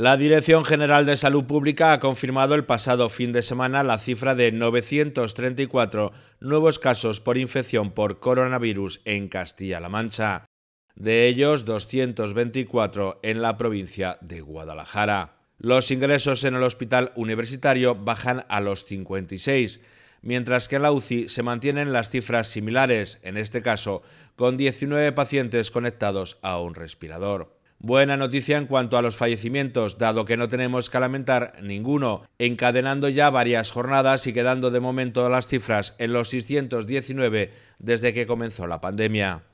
La Dirección General de Salud Pública ha confirmado el pasado fin de semana la cifra de 934 nuevos casos por infección por coronavirus en Castilla-La Mancha, de ellos 224 en la provincia de Guadalajara. Los ingresos en el hospital universitario bajan a los 56, mientras que en la UCI se mantienen las cifras similares, en este caso con 19 pacientes conectados a un respirador. Buena noticia en cuanto a los fallecimientos, dado que no tenemos que lamentar ninguno, encadenando ya varias jornadas y quedando de momento las cifras en los 619 desde que comenzó la pandemia.